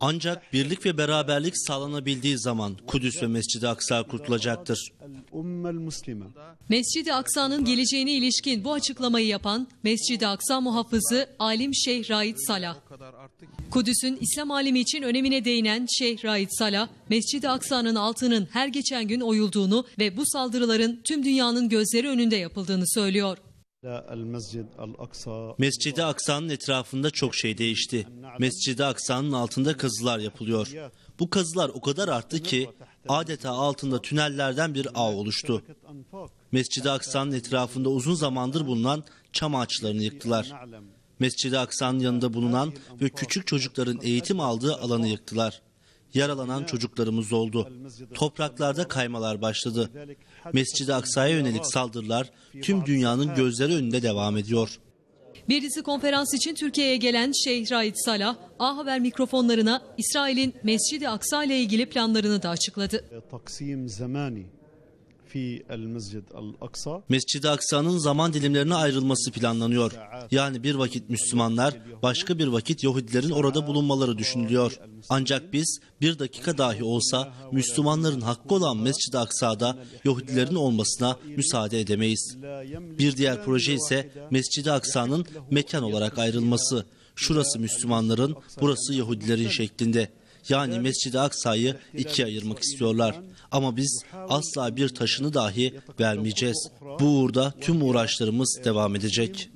Ancak birlik ve beraberlik sağlanabildiği zaman Kudüs ve Mescid-i Aksa kurtulacaktır. Mescid-i Aksa'nın geleceğine ilişkin bu açıklamayı yapan Mescid-i Aksa muhafızı Alim Şeyh Raid Salah. Kudüs'ün İslam alimi için önemine değinen Şeyh Raid Salah, Mescid-i Aksa'nın altının her geçen gün oyulduğunu ve bu saldırıların tüm dünyanın gözleri önünde yapıldığını söylüyor. Mescid-i Aksa'nın etrafında çok şey değişti. Mescid-i Aksa'nın altında kazılar yapılıyor. Bu kazılar o kadar arttı ki adeta altında tünellerden bir ağ oluştu. Mescid-i Aksa'nın etrafında uzun zamandır bulunan çam ağaçlarını yıktılar. Mescid-i Aksa'nın yanında bulunan ve küçük çocukların eğitim aldığı alanı yıktılar yaralanan çocuklarımız oldu. Topraklarda kaymalar başladı. Mescid-i Aksa'ya yönelik saldırılar tüm dünyanın gözleri önünde devam ediyor. Birisi konferans için Türkiye'ye gelen Şeyh Raid Salah, A Haber mikrofonlarına İsrail'in Mescid-i Aksa ile ilgili planlarını da açıkladı. Mescid-i Aksa'nın zaman dilimlerine ayrılması planlanıyor. Yani bir vakit Müslümanlar, başka bir vakit Yahudilerin orada bulunmaları düşünülüyor. Ancak biz bir dakika dahi olsa Müslümanların hakkı olan Mescid-i Aksa'da Yahudilerin olmasına müsaade edemeyiz. Bir diğer proje ise Mescid-i Aksa'nın mekan olarak ayrılması. Şurası Müslümanların, burası Yahudilerin şeklinde yani Mescid-i Aksa'yı ikiye ayırmak istiyorlar. Ama biz asla bir taşını dahi vermeyeceğiz. Bu uğurda tüm uğraşlarımız devam edecek.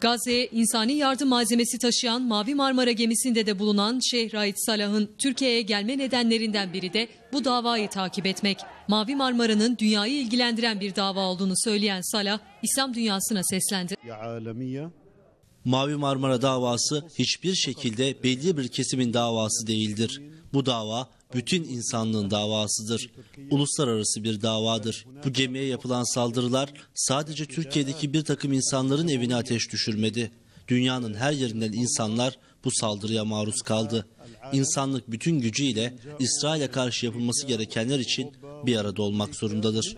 Gazze'ye insani yardım malzemesi taşıyan Mavi Marmara gemisinde de bulunan Şehrait Salah'ın Türkiye'ye gelme nedenlerinden biri de bu davayı takip etmek. Mavi Marmara'nın dünyayı ilgilendiren bir dava olduğunu söyleyen Salah, İslam dünyasına seslendi. Mavi Marmara davası hiçbir şekilde belli bir kesimin davası değildir. Bu dava bütün insanlığın davasıdır. Uluslararası bir davadır. Bu gemiye yapılan saldırılar sadece Türkiye'deki bir takım insanların evine ateş düşürmedi. Dünyanın her yerinden insanlar bu saldırıya maruz kaldı. İnsanlık bütün gücüyle İsrail'e karşı yapılması gerekenler için bir arada olmak zorundadır.